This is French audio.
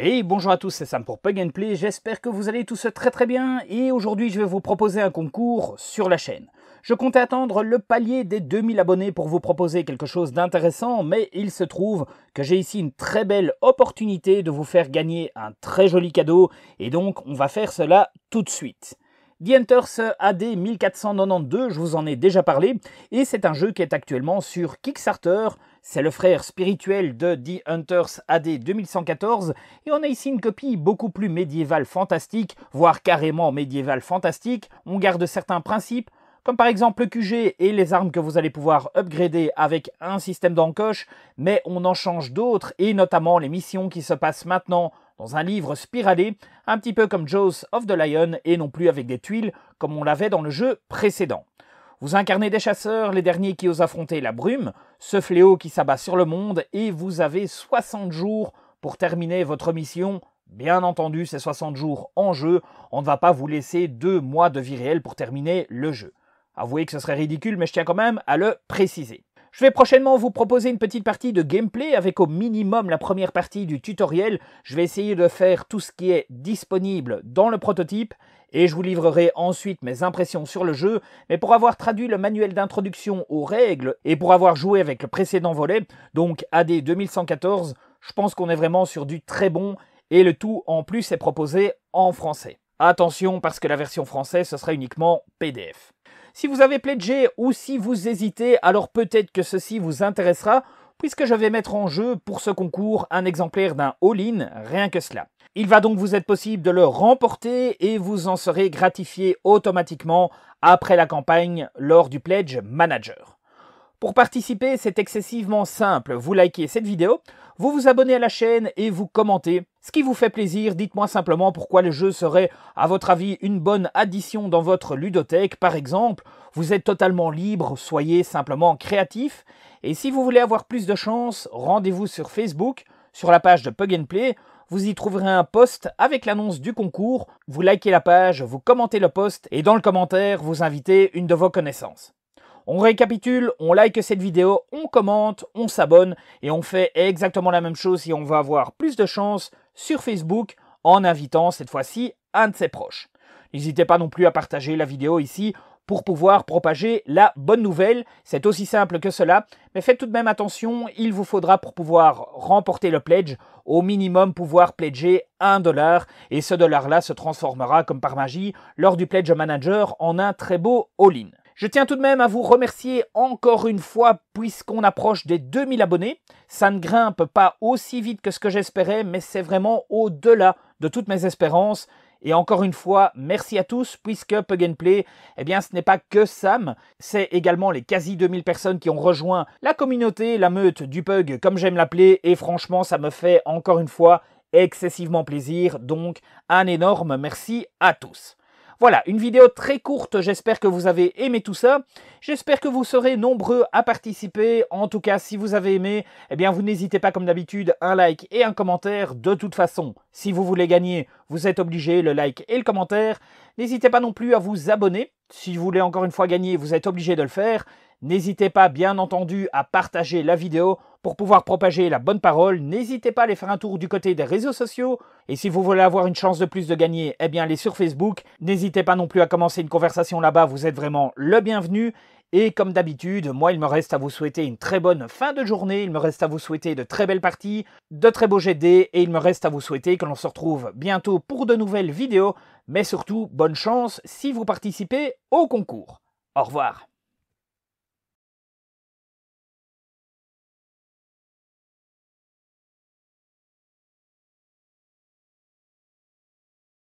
Et bonjour à tous, c'est Sam pour Pug and Play, j'espère que vous allez tous très très bien et aujourd'hui je vais vous proposer un concours sur la chaîne. Je comptais attendre le palier des 2000 abonnés pour vous proposer quelque chose d'intéressant, mais il se trouve que j'ai ici une très belle opportunité de vous faire gagner un très joli cadeau et donc on va faire cela tout de suite. The Hunters AD 1492, je vous en ai déjà parlé, et c'est un jeu qui est actuellement sur Kickstarter. C'est le frère spirituel de The Hunters AD 2114, et on a ici une copie beaucoup plus médiévale fantastique, voire carrément médiévale fantastique. On garde certains principes, comme par exemple le QG et les armes que vous allez pouvoir upgrader avec un système d'encoche, mais on en change d'autres, et notamment les missions qui se passent maintenant dans un livre spiralé, un petit peu comme Jaws of the Lion et non plus avec des tuiles comme on l'avait dans le jeu précédent. Vous incarnez des chasseurs, les derniers qui osent affronter la brume, ce fléau qui s'abat sur le monde, et vous avez 60 jours pour terminer votre mission. Bien entendu, ces 60 jours en jeu, on ne va pas vous laisser deux mois de vie réelle pour terminer le jeu. Avouez que ce serait ridicule, mais je tiens quand même à le préciser. Je vais prochainement vous proposer une petite partie de gameplay avec au minimum la première partie du tutoriel. Je vais essayer de faire tout ce qui est disponible dans le prototype et je vous livrerai ensuite mes impressions sur le jeu, mais pour avoir traduit le manuel d'introduction aux règles et pour avoir joué avec le précédent volet, donc AD 2114, je pense qu'on est vraiment sur du très bon et le tout en plus est proposé en français. Attention parce que la version française ce sera uniquement PDF. Si vous avez pledgé ou si vous hésitez, alors peut-être que ceci vous intéressera puisque je vais mettre en jeu pour ce concours un exemplaire d'un all-in, rien que cela. Il va donc vous être possible de le remporter et vous en serez gratifié automatiquement après la campagne lors du pledge manager. Pour participer, c'est excessivement simple. Vous likez cette vidéo, vous vous abonnez à la chaîne et vous commentez ce qui vous fait plaisir, dites-moi simplement pourquoi le jeu serait, à votre avis, une bonne addition dans votre ludothèque, par exemple. Vous êtes totalement libre, soyez simplement créatif. Et si vous voulez avoir plus de chance, rendez-vous sur Facebook, sur la page de Pug and Play. Vous y trouverez un post avec l'annonce du concours. Vous likez la page, vous commentez le post et dans le commentaire, vous invitez une de vos connaissances. On récapitule, on like cette vidéo, on commente, on s'abonne et on fait exactement la même chose si on veut avoir plus de chance sur Facebook en invitant cette fois-ci un de ses proches. N'hésitez pas non plus à partager la vidéo ici pour pouvoir propager la bonne nouvelle. C'est aussi simple que cela, mais faites tout de même attention, il vous faudra pour pouvoir remporter le pledge, au minimum pouvoir pledger un dollar, et ce dollar-là se transformera comme par magie lors du pledge manager en un très beau all-in. Je tiens tout de même à vous remercier encore une fois puisqu'on approche des 2000 abonnés. Ça ne grimpe pas aussi vite que ce que j'espérais, mais c'est vraiment au-delà de toutes mes espérances. Et encore une fois, merci à tous puisque Pug and Play, eh bien ce n'est pas que Sam, c'est également les quasi 2000 personnes qui ont rejoint la communauté, la meute du Pug comme j'aime l'appeler et franchement ça me fait encore une fois excessivement plaisir. Donc un énorme merci à tous. Voilà, une vidéo très courte, j'espère que vous avez aimé tout ça. J'espère que vous serez nombreux à participer. En tout cas, si vous avez aimé, eh bien vous n'hésitez pas comme d'habitude, un like et un commentaire. De toute façon, si vous voulez gagner, vous êtes obligé le like et le commentaire. N'hésitez pas non plus à vous abonner. Si vous voulez encore une fois gagner, vous êtes obligé de le faire. N'hésitez pas bien entendu à partager la vidéo pour pouvoir propager la bonne parole. N'hésitez pas à aller faire un tour du côté des réseaux sociaux. Et si vous voulez avoir une chance de plus de gagner, eh bien allez sur Facebook. N'hésitez pas non plus à commencer une conversation là-bas, vous êtes vraiment le bienvenu. Et comme d'habitude, moi, il me reste à vous souhaiter une très bonne fin de journée, il me reste à vous souhaiter de très belles parties, de très beaux GD. et il me reste à vous souhaiter que l'on se retrouve bientôt pour de nouvelles vidéos, mais surtout, bonne chance si vous participez au concours. Au revoir